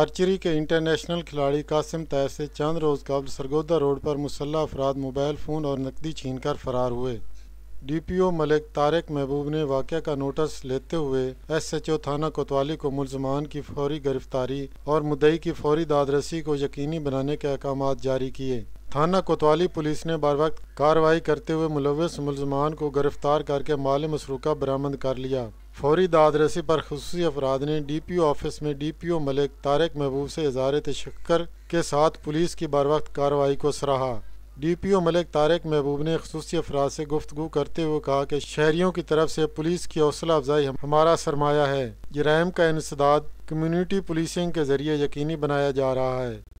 archery के international खिलाड़ी कासिम तय से चंद रोज़ कबल सरगोदा रोड पर मुसल्ह अफराद मोबाइल फ़ोन और नकदी छीन कर फरार हुए D P O Malik Tariq Mehboob ने वाक़े का नोटिस लेते हुए एस एच ओ थाना कोतवाली को मुलजमान की फौरी गिरफ्तारी और मुदई की फौरी दादरसी को यकीनी बनाने के अहकाम जारी किए थाना कोतवाली पुलिस ने बर वक्त कार्रवाई करते हुए मुलवस मुलजमान को गिरफ्तार करके माल मसरूका बरामद कर लिया फौरी दादरसी पर खसूसी अफराद ने डी पी ओ ऑफिस में D P O Malik Tariq Mehboob से इजारे तशक्कर के साथ पुलिस की बार वक्त कार्रवाई को सराहा D P O Malik Tariq Mehboob ने खसूसी अफराद से गुफ्तु करते हुए कहा कि शहरीों की तरफ से पुलिस की हौसला अफजाई हमारा सरमाया है जराम का इंसदाद कम्यूनिटी पुलिसिंग के जरिए यकीनी बनाया जा रहा है